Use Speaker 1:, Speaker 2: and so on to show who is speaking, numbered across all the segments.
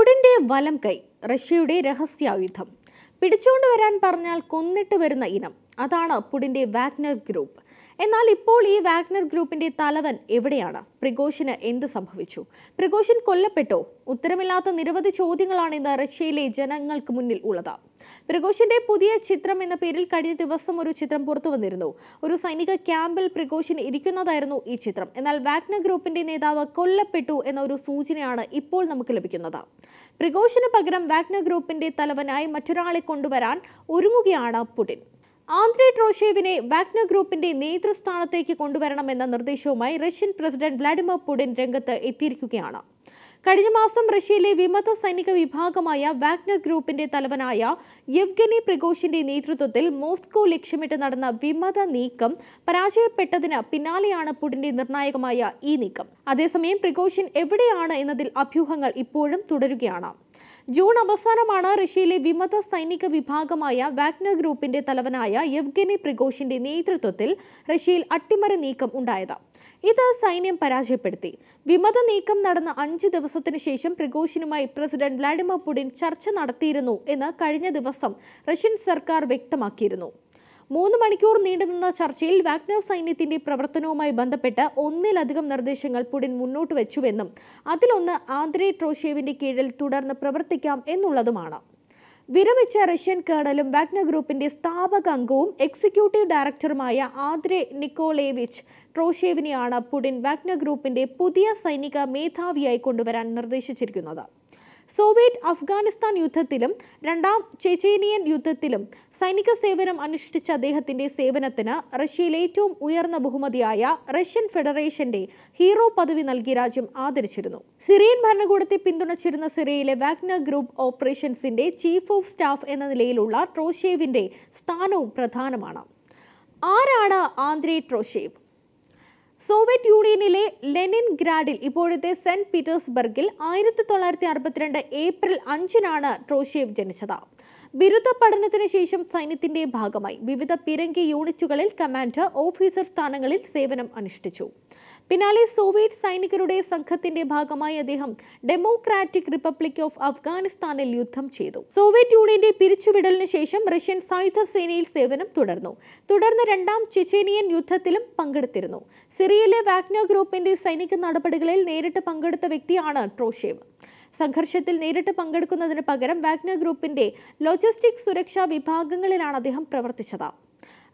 Speaker 1: പുടിൻ്റെ വലം കൈ റഷ്യയുടെ രഹസ്യായുധം പിടിച്ചുകൊണ്ട് വരാൻ പറഞ്ഞാൽ കൊന്നിട്ട് വരുന്ന ഇനം അതാണ് പുടിൻ്റെ വാഗ്നർ ഗ്രൂപ്പ് എന്നാൽ ഇപ്പോൾ ഈ വാഗ്നർ ഗ്രൂപ്പിന്റെ തലവൻ എവിടെയാണ് പ്രിഗോഷിന് എന്ത് സംഭവിച്ചു പ്രിഗോഷിൻ കൊല്ലപ്പെട്ടോ ഉത്തരമില്ലാത്ത നിരവധി ചോദ്യങ്ങളാണ് ഇന്ന് റഷ്യയിലെ ജനങ്ങൾക്ക് മുന്നിൽ ഉള്ളത് പ്രിഗോഷിന്റെ പുതിയ ചിത്രം എന്ന പേരിൽ കഴിഞ്ഞ ദിവസം ഒരു ചിത്രം പുറത്തു വന്നിരുന്നു ഒരു സൈനിക ക്യാമ്പിൽ പ്രിഗോഷിൻ ഇരിക്കുന്നതായിരുന്നു ഈ ചിത്രം എന്നാൽ വാഗ്നർ ഗ്രൂപ്പിന്റെ നേതാവ് കൊല്ലപ്പെട്ടു എന്ന ഒരു സൂചനയാണ് ഇപ്പോൾ നമുക്ക് ലഭിക്കുന്നത് പ്രിഗോഷിന് പകരം വാഗ്നർ ഗ്രൂപ്പിന്റെ തലവനായി മറ്റൊരാളെ കൊണ്ടുവരാൻ ഒരുങ്ങുകയാണ് പുടിൻ ആന്ദ്രേ ട്രോഷേവിനെ വാഗ്നർ ഗ്രൂപ്പിന്റെ നേതൃസ്ഥാനത്തേക്ക് കൊണ്ടുവരണമെന്ന നിർദ്ദേശവുമായി റഷ്യൻ പ്രസിഡന്റ് വ്ളാഡിമിർ പുടിൻ രംഗത്ത് എത്തിയിരിക്കുകയാണ് കഴിഞ്ഞ മാസം റഷ്യയിലെ വിമത സൈനിക വിഭാഗമായ വാഗ്നർ ഗ്രൂപ്പിന്റെ തലവനായ യെവ്ഗനി പ്രിഗോഷിന്റെ നേതൃത്വത്തിൽ മോസ്കോ ലക്ഷ്യമിട്ട് നടന്ന വിമത നീക്കം പരാജയപ്പെട്ടതിന് പിന്നാലെയാണ് പുടിന്റെ നിർണായകമായ ഈ നീക്കം അതേസമയം പ്രഗോഷിൻ എവിടെയാണ് എന്നതിൽ അഭ്യൂഹങ്ങൾ ഇപ്പോഴും തുടരുകയാണ് ജൂൺ അവസാനമാണ് റഷ്യയിലെ വിമത സൈനിക വിഭാഗമായ വാഗ്നർ ഗ്രൂപ്പിന്റെ തലവനായ യവ്ഗനി പ്രിഗോഷിന്റെ നേതൃത്വത്തിൽ റഷ്യയിൽ അട്ടിമറി നീക്കം ഉണ്ടായത് ഇത് സൈന്യം പരാജയപ്പെടുത്തി വിമത നീക്കം നടന്ന അഞ്ച് ദിവസത്തിന് ശേഷം പ്രിഗോഷിനുമായി പ്രസിഡന്റ് വ്ളാഡിമിർ പുടിൻ ചർച്ച നടത്തിയിരുന്നു എന്ന് കഴിഞ്ഞ ദിവസം റഷ്യൻ സർക്കാർ വ്യക്തമാക്കിയിരുന്നു മൂന്ന് മണിക്കൂർ നീണ്ടുനിന്ന ചർച്ചയിൽ വാഗ്നർ സൈന്യത്തിന്റെ പ്രവർത്തനവുമായി ബന്ധപ്പെട്ട് ഒന്നിലധികം നിർദ്ദേശങ്ങൾ പുടിൻ മുന്നോട്ട് വെച്ചുവെന്നും അതിലൊന്ന് ആന്ദ്രേ ട്രോഷേവിന്റെ കീഴിൽ തുടർന്ന് പ്രവർത്തിക്കാം എന്നുള്ളതുമാണ് വിരമിച്ച റഷ്യൻ കേണലും വാഗ്നർ ഗ്രൂപ്പിന്റെ സ്ഥാപക അംഗവും എക്സിക്യൂട്ടീവ് ഡയറക്ടറുമായ ആദ്രെ നിക്കോളേവിച്ച് ട്രോഷേവിനെയാണ് പുടിൻ വാഗ്നർ ഗ്രൂപ്പിന്റെ പുതിയ സൈനിക മേധാവിയായി കൊണ്ടുവരാൻ നിർദ്ദേശിച്ചിരിക്കുന്നത് സോവിയറ്റ് അഫ്ഗാനിസ്ഥാൻ യുദ്ധത്തിലും രണ്ടാം ചെചേനിയൻ യുദ്ധത്തിലും സൈനിക സേവനം അനുഷ്ഠിച്ച അദ്ദേഹത്തിന്റെ സേവനത്തിന് റഷ്യയിലെ ഏറ്റവും ഉയർന്ന ബഹുമതിയായ റഷ്യൻ ഫെഡറേഷന്റെ ഹീറോ പദവി നൽകി രാജ്യം ആദരിച്ചിരുന്നു സിറിയൻ ഭരണകൂടത്തെ പിന്തുണച്ചിരുന്ന സിറിയയിലെ വാഗ്നർ ഗ്രൂപ്പ് ഓപ്പറേഷൻസിന്റെ ചീഫ് ഓഫ് സ്റ്റാഫ് എന്ന നിലയിലുള്ള ട്രോഷേവിന്റെ സ്ഥാനവും പ്രധാനമാണ് ആരാണ് ആന്ദ്രേ ട്രോഷേവ് സോവിയറ്റ് യൂണിയനിലെ ലെനിൻ ഗ്രാഡിൽ ഇപ്പോഴത്തെ സെന്റ് പീറ്റേഴ്സ്ബർഗിൽ ആയിരത്തി തൊള്ളായിരത്തി അറുപത്തിരണ്ട് ഏപ്രിൽ അഞ്ചിനാണ് ട്രോഷേവ് ജനിച്ചത് ബിരുദ പഠനത്തിന് ശേഷം സൈന്യത്തിന്റെ ഭാഗമായി വിവിധ പിരങ്കി യൂണിറ്റുകളിൽ കമാൻഡർ ഓഫീസർ സ്ഥാനങ്ങളിൽ സേവനം അനുഷ്ഠിച്ചു പിന്നാലെ സോവിയറ്റ് സൈനികരുടെ സംഘത്തിന്റെ ഭാഗമായി അദ്ദേഹം ഡെമോക്രാറ്റിക് റിപ്പബ്ലിക് ഓഫ് അഫ്ഗാനിസ്ഥാനിൽ യുദ്ധം ചെയ്തു സോവിയറ്റ് യൂണിയന്റെ പിരിച്ചുവിടലിന് ശേഷം റഷ്യൻ സായുധ സേനയിൽ സേവനം തുടർന്നു തുടർന്ന് രണ്ടാം ചെചേനിയൻ യുദ്ധത്തിലും പങ്കെടുത്തിരുന്നു സിറിയ സിറിയയിലെ വാഗ്ന ഗ്രൂപ്പിന്റെ സൈനിക നടപടികളിൽ നേരിട്ട് പങ്കെടുത്ത വ്യക്തിയാണ് ട്രോഷേവ് സംഘർഷത്തിൽ നേരിട്ട് പങ്കെടുക്കുന്നതിന് പകരം വാഗ്ന ഗ്രൂപ്പിന്റെ ലോജിസ്റ്റിക് സുരക്ഷാ വിഭാഗങ്ങളിലാണ് അദ്ദേഹം പ്രവർത്തിച്ചത്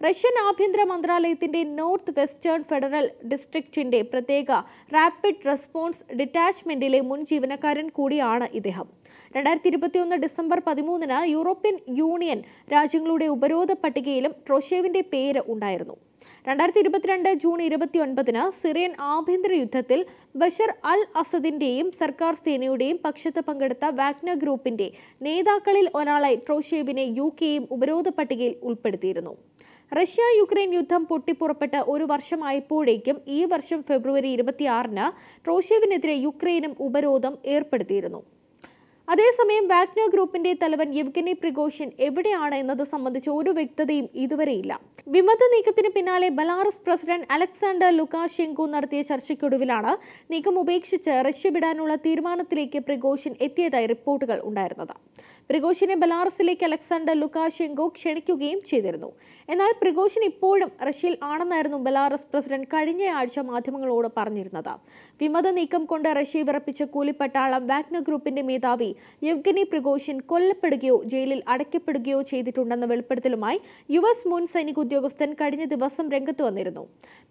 Speaker 1: റഷ്യൻ ആഭ്യന്തര മന്ത്രാലയത്തിന്റെ നോർത്ത് വെസ്റ്റേൺ ഫെഡറൽ ഡിസ്ട്രിക്റ്റിന്റെ പ്രത്യേക റാപ്പിഡ് റെസ്പോൺസ് ഡിറ്റാച്ച്മെന്റിലെ മുൻ ജീവനക്കാരൻ കൂടിയാണ് ഇദ്ദേഹം രണ്ടായിരത്തി ഇരുപത്തിയൊന്ന് ഡിസംബർ പതിമൂന്നിന് യൂറോപ്യൻ യൂണിയൻ രാജ്യങ്ങളുടെ ഉപരോധ പട്ടികയിലും ട്രോഷേവിന്റെ പേര് ഉണ്ടായിരുന്നു രണ്ടായിരത്തി ഇരുപത്തിരണ്ട് ജൂൺ ഇരുപത്തി ഒൻപതിന് സിറിയൻ ആഭ്യന്തര യുദ്ധത്തിൽ ബഷർ അൽ അസദിന്റെയും സർക്കാർ സേനയുടെയും പക്ഷത്ത് പങ്കെടുത്ത വാഗ്ന ഗ്രൂപ്പിന്റെ നേതാക്കളിൽ ഒരാളായി ട്രോഷേവിനെ യു കെയും ഉപരോധ പട്ടികയിൽ ഉൾപ്പെടുത്തിയിരുന്നു റഷ്യ യുക്രൈൻ യുദ്ധം പൊട്ടിപ്പുറപ്പെട്ട് ഒരു വർഷമായപ്പോഴേക്കും ഈ വർഷം ഫെബ്രുവരി ഇരുപത്തിയാറിന് ട്രോഷേവിനെതിരെ യുക്രൈനും ഉപരോധം ഏർപ്പെടുത്തിയിരുന്നു അതേസമയം വാഗ്നർ ഗ്രൂപ്പിന്റെ തലവൻ യുവഗനി പ്രിഗോഷൻ എവിടെയാണ് എന്നത് സംബന്ധിച്ച ഒരു വ്യക്തതയും ഇതുവരെയില്ല വിമത നീക്കത്തിന് പിന്നാലെ ബലാറസ് പ്രസിഡന്റ് അലക്സാണ്ടർ ലുക്കാഷെങ്കോ നടത്തിയ ചർച്ചയ്ക്കൊടുവിലാണ് നീക്കം ഉപേക്ഷിച്ച് റഷ്യ വിടാനുള്ള തീരുമാനത്തിലേക്ക് പ്രിഗോഷൻ എത്തിയതായി റിപ്പോർട്ടുകൾ ഉണ്ടായിരുന്നത് പ്രിഗോഷിനെ ബലാറസിലേക്ക് അലക്സാണ്ടർ ലുക്കാഷെങ്കോ ക്ഷണിക്കുകയും ചെയ്തിരുന്നു എന്നാൽ പ്രിഗോഷൻ ഇപ്പോഴും റഷ്യയിൽ ആണെന്നായിരുന്നു ബലാറസ് പ്രസിഡന്റ് കഴിഞ്ഞ ആഴ്ച മാധ്യമങ്ങളോട് പറഞ്ഞിരുന്നത് വിമത നീക്കം കൊണ്ട് റഷ്യ വിറപ്പിച്ച കൂലിപ്പട്ടാളം വാഗ്നർ ഗ്രൂപ്പിന്റെ മേധാവി യുവ്ഗനി പ്രഘോഷൻ കൊല്ലപ്പെടുകയോ ജയിലിൽ അടയ്ക്കപ്പെടുകയോ ചെയ്തിട്ടുണ്ടെന്ന വെളിപ്പെടുത്തലുമായി യു എസ് മുൻ സൈനിക ഉദ്യോഗസ്ഥൻ കഴിഞ്ഞ ദിവസം രംഗത്ത് വന്നിരുന്നു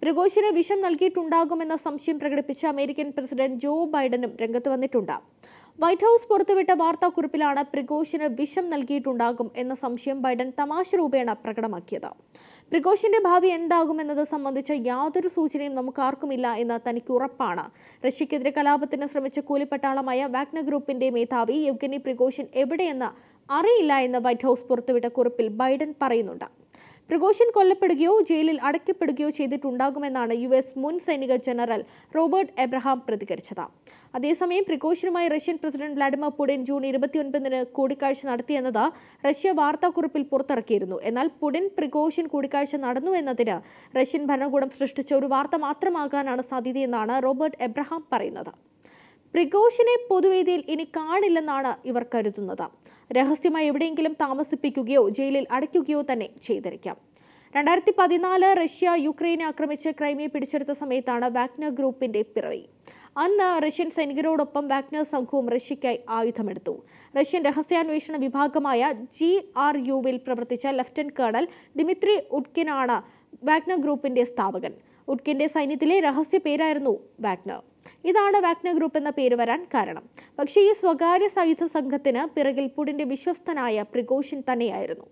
Speaker 1: പ്രിഗോഷിന് വിഷം നൽകിയിട്ടുണ്ടാകുമെന്ന സംശയം പ്രകടിപ്പിച്ച അമേരിക്കൻ പ്രസിഡന്റ് ജോ ബൈഡനും രംഗത്ത് വന്നിട്ടുണ്ട് വൈറ്റ് ഹൗസ് പുറത്തുവിട്ട വാർത്താക്കുറിപ്പിലാണ് പ്രിഗോഷിന് വിഷം നൽകിയിട്ടുണ്ടാകും എന്ന സംശയം ബൈഡൻ തമാശ രൂപേണ പ്രകടമാക്കിയത് പ്രിഗോഷിന്റെ ഭാവി എന്താകുമെന്നത് സംബന്ധിച്ച യാതൊരു സൂചനയും നമുക്ക് ആർക്കുമില്ല എന്ന് തനിക്ക് ഉറപ്പാണ് റഷ്യക്കെതിരെ കലാപത്തിന് ശ്രമിച്ച കൂലിപ്പട്ടാളമായ വാഗ്ന ഗ്രൂപ്പിന്റെ മേധാവി യുഗനി പ്രിഗോഷിൻ എവിടെയെന്ന് അറിയില്ല എന്ന് വൈറ്റ് ഹൗസ് പുറത്തുവിട്ട കുറിപ്പിൽ ബൈഡൻ പറയുന്നുണ്ട് പ്രഗോഷൻ കൊല്ലപ്പെടുകയോ ജയിലിൽ അടയ്ക്കപ്പെടുകയോ ചെയ്തിട്ടുണ്ടാകുമെന്നാണ് യു എസ് മുൻ സൈനിക ജനറൽ റോബർട്ട് എബ്രഹാം പ്രതികരിച്ചത് അതേസമയം പ്രഗോഷനുമായി Russian president Vladimir Putin June ഇരുപത്തിയൊൻപതിന് കൂടിക്കാഴ്ച നടത്തിയെന്നത് റഷ്യ വാർത്താക്കുറിപ്പിൽ പുറത്തിറക്കിയിരുന്നു എന്നാൽ പുടിൻ പ്രിഗോഷൻ കൂടിക്കാഴ്ച നടന്നു എന്നതിന് റഷ്യൻ ഭരണകൂടം സൃഷ്ടിച്ച ഒരു വാർത്ത മാത്രമാകാനാണ് സാധ്യതയെന്നാണ് റോബർട്ട് എബ്രഹാം പറയുന്നത് പ്രിക്കോഷനെ പൊതുവേദിയിൽ ഇനി കാണില്ലെന്നാണ് ഇവർ കരുതുന്നത് രഹസ്യമായി എവിടെയെങ്കിലും താമസിപ്പിക്കുകയോ ജയിലിൽ അടയ്ക്കുകയോ തന്നെ ചെയ്തിരിക്കാം രണ്ടായിരത്തി പതിനാല് റഷ്യ യുക്രൈനെ ആക്രമിച്ച് ക്രൈമിയെ പിടിച്ചെടുത്ത സമയത്താണ് വാഗ്നർ ഗ്രൂപ്പിന്റെ പിറവി അന്ന് റഷ്യൻ സൈനികരോടൊപ്പം വാഗ്നർ സംഘവും റഷ്യയ്ക്കായി ആയുധമെടുത്തു റഷ്യൻ രഹസ്യാന്വേഷണ വിഭാഗമായ ജി ആർ യുവിൽ പ്രവർത്തിച്ച ലഫ്റ്റനന്റ് കേണൽ ദിമിത്രി ഉഡ്കിനാണ് വാഗ്നർ ഗ്രൂപ്പിന്റെ സ്ഥാപകൻ ഉഡ്കിന്റെ സൈന്യത്തിലെ രഹസ്യ പേരായിരുന്നു വാഗ്നർ ഇതാണ് വാഗ്ന ഗ്രൂപ്പ് എന്ന പേര് വരാൻ കാരണം പക്ഷേ ഈ സ്വകാര്യ സായുധ സംഘത്തിന് പിറകിൽ പുടിന്റെ വിശ്വസ്തനായ പ്രിഗോഷിൻ തന്നെയായിരുന്നു